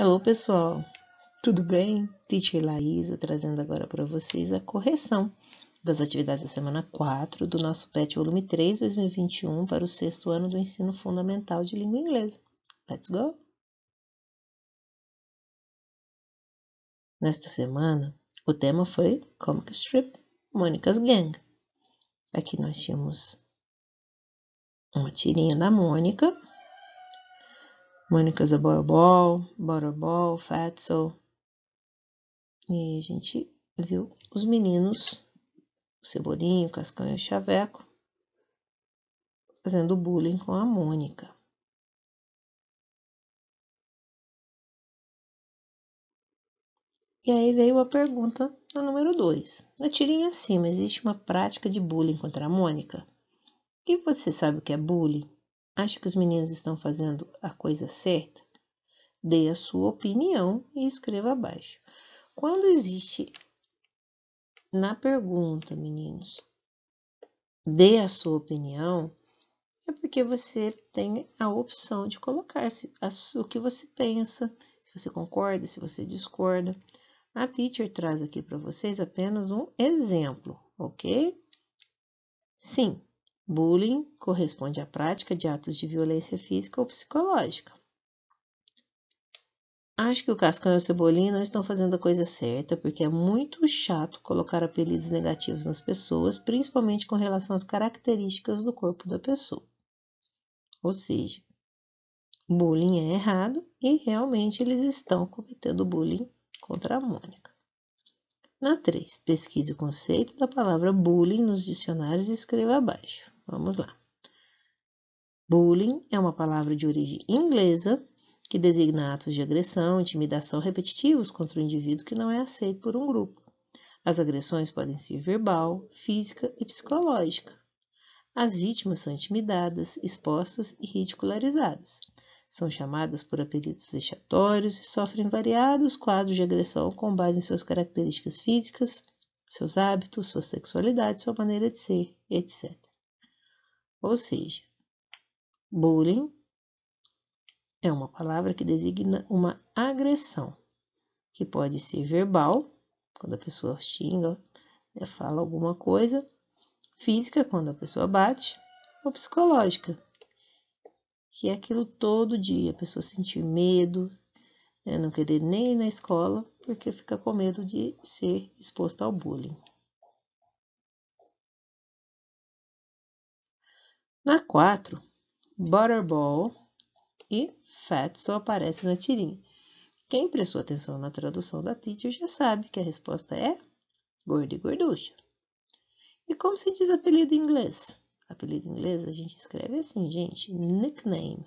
Alô, pessoal. Tudo bem? Teacher Laísa trazendo agora para vocês a correção das atividades da semana 4 do nosso PET volume 3 2021 para o sexto ano do ensino fundamental de língua inglesa. Let's go! Nesta semana, o tema foi Comic Strip Mônica's Gang. Aqui nós tínhamos uma tirinha da Mônica Mônica da Borbol, Borbol, Fatso. E a gente viu os meninos, Cebolinho, Cascão e Chaveco, fazendo bullying com a Mônica. E aí veio a pergunta na número 2. Na tirinha acima, existe uma prática de bullying contra a Mônica? E você sabe o que é bullying? Acha que os meninos estão fazendo a coisa certa? Dê a sua opinião e escreva abaixo. Quando existe na pergunta, meninos, dê a sua opinião, é porque você tem a opção de colocar se, a, o que você pensa, se você concorda, se você discorda. A teacher traz aqui para vocês apenas um exemplo, ok? Sim, Bullying corresponde à prática de atos de violência física ou psicológica. Acho que o Cascão e o Cebolinha não estão fazendo a coisa certa, porque é muito chato colocar apelidos negativos nas pessoas, principalmente com relação às características do corpo da pessoa. Ou seja, bullying é errado e realmente eles estão cometendo bullying contra a Mônica. Na 3, pesquise o conceito da palavra bullying nos dicionários e escreva abaixo. Vamos lá. Bullying é uma palavra de origem inglesa que designa atos de agressão, intimidação repetitivos contra o indivíduo que não é aceito por um grupo. As agressões podem ser verbal, física e psicológica. As vítimas são intimidadas, expostas e ridicularizadas. São chamadas por apelidos vexatórios e sofrem variados quadros de agressão com base em suas características físicas, seus hábitos, sua sexualidade, sua maneira de ser, etc. Ou seja, bullying é uma palavra que designa uma agressão, que pode ser verbal, quando a pessoa xinga, né, fala alguma coisa, física, quando a pessoa bate, ou psicológica, que é aquilo todo dia, a pessoa sentir medo, né, não querer nem ir na escola, porque fica com medo de ser exposta ao bullying. Na 4, Butterball e Fat só aparece na tirinha. Quem prestou atenção na tradução da teacher já sabe que a resposta é gordo e gorducha. E como se diz apelido em inglês? apelido inglês, a gente escreve assim, gente, nickname.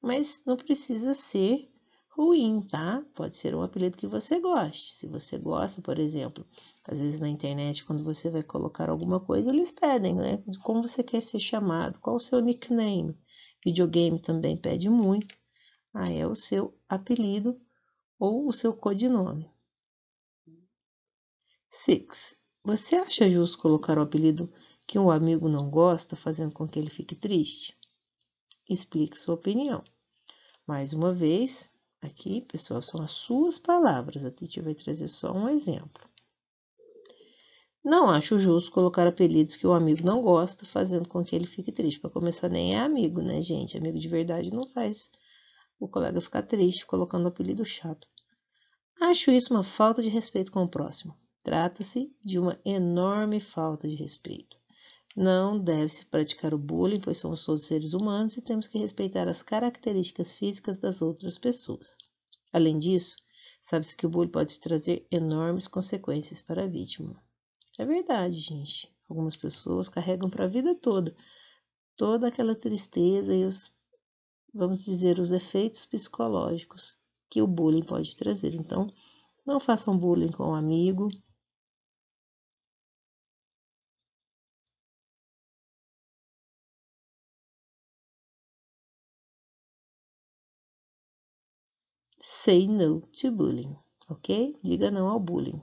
Mas não precisa ser ruim, tá? Pode ser um apelido que você goste. Se você gosta, por exemplo, às vezes na internet, quando você vai colocar alguma coisa, eles pedem, né? Como você quer ser chamado? Qual o seu nickname? Videogame também pede muito. Ah, é o seu apelido ou o seu codinome. Six, Você acha justo colocar o apelido que um amigo não gosta, fazendo com que ele fique triste? Explique sua opinião. Mais uma vez, aqui, pessoal, são as suas palavras. A Titi vai trazer só um exemplo. Não acho justo colocar apelidos que o amigo não gosta, fazendo com que ele fique triste. Para começar, nem é amigo, né, gente? Amigo de verdade não faz o colega ficar triste colocando apelido chato. Acho isso uma falta de respeito com o próximo. Trata-se de uma enorme falta de respeito. Não deve-se praticar o bullying, pois somos todos seres humanos e temos que respeitar as características físicas das outras pessoas. Além disso, sabe-se que o bullying pode trazer enormes consequências para a vítima. É verdade, gente. Algumas pessoas carregam para a vida toda toda aquela tristeza e os, vamos dizer, os efeitos psicológicos que o bullying pode trazer. Então, não façam bullying com um amigo, Say no to bullying, ok? Diga não ao bullying.